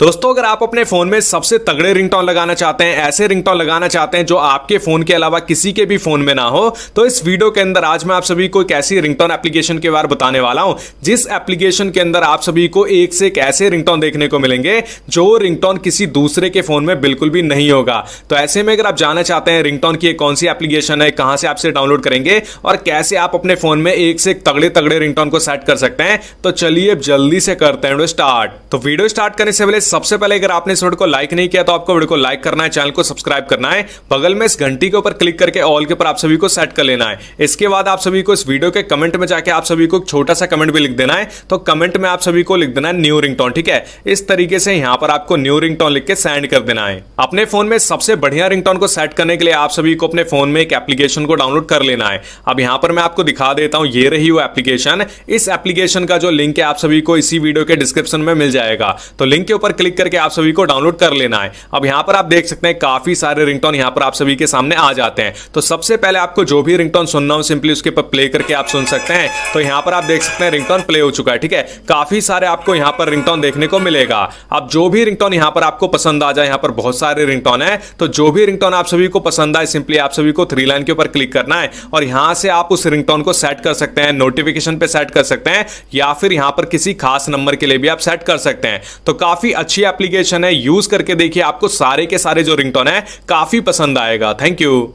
दोस्तों अगर आप अपने फोन में सबसे तगड़े रिंगटोन लगाना चाहते हैं ऐसे रिंगटोन लगाना चाहते हैं जो आपके फोन के अलावा किसी के भी फोन में ना हो तो इस वीडियो के अंदर आज मैं आप सभी को एक ऐसी रिंगटोन एप्लीकेशन के बारे बताने वाला हूं जिस एप्लीकेशन के अंदर आप सभी को एक से एक ऐसे रिंगटोन देखने को मिलेंगे जो रिंगटोन किसी दूसरे के फोन में बिल्कुल भी नहीं होगा तो ऐसे में अगर आप जानना चाहते हैं रिंगटोन की कौन सी एप्लीकेशन है कहां से आपसे डाउनलोड करेंगे और कैसे आप अपने फोन में एक से एक तगड़े तगड़े रिंगटोन को सेट कर सकते हैं तो चलिए जल्दी से करते हैं स्टार्ट तो वीडियो स्टार्ट करने से पहले सबसे पहले अगर आपने इस वीडियो को लाइक नहीं किया तो आपको वीडियो को लाइक करना है चैनल को सब्सक्राइब करना है बगल में इस घंटी के ऊपर क्लिक करके ऑल के ऊपर आप सभी को सेट कर लेना है इसके बाद आप सभी को इस वीडियो के कमेंट में जाके आप सभी को छोटा सा कमेंट भी लिख देना है तो कमेंट में आप सभी को लिख देना है न्यू रिंगटोन ठीक है इस तरीके से यहाँ पर आपको न्यू रिंगटोन लिख के सेंड कर देना है अपने फोन में सबसे बढ़िया रिंगटोन को सेट करने के लिए आप सभी को अपने फोन में एक एप्लीकेशन को डाउनलोड कर लेना है अब यहाँ पर मैं आपको दिखा देता हूँ ये रही वो एप्लीकेशन इस एप्लीकेशन का जो लिंक है आप सभी को इसी वीडियो के डिस्क्रिप्शन में मिल जाएगा तो लिंक के ऊपर क्लिक करके आप सभी को डाउनलोड कर लेना है अब यहां पर आप देख सकते हैं काफी सारे रिंगटोन यहां पर आप सभी के सामने आ जाते हैं तो सबसे पहले आपको जो भी रिंगटोन सुनना हो सिंपली उसके ऊपर प्ले करके आप सुन सकते हैं तो यहां पर आप देख सकते हैं रिंगटोन प्ले हो चुका है ठीक है काफी सारे आपको यहां पर रिंगटोन देखने को मिलेगा अब जो भी रिंगटोन यहां पर आपको पसंद आ जाए यहां पर बहुत सारे रिंगटोन है तो जो भी रिंगटोन आप सभी को पसंद आए सिंपली आप सभी को थ्री लाइन के ऊपर क्लिक करना है और यहां से आप उस रिंगटोन को सेट कर सकते हैं नोटिफिकेशन पे सेट कर सकते हैं या फिर यहां पर किसी खास नंबर के लिए भी आप सेट कर सकते हैं तो काफी अच्छी एप्लीकेशन है यूज करके देखिए आपको सारे के सारे जो रिंगटोन है काफी पसंद आएगा थैंक यू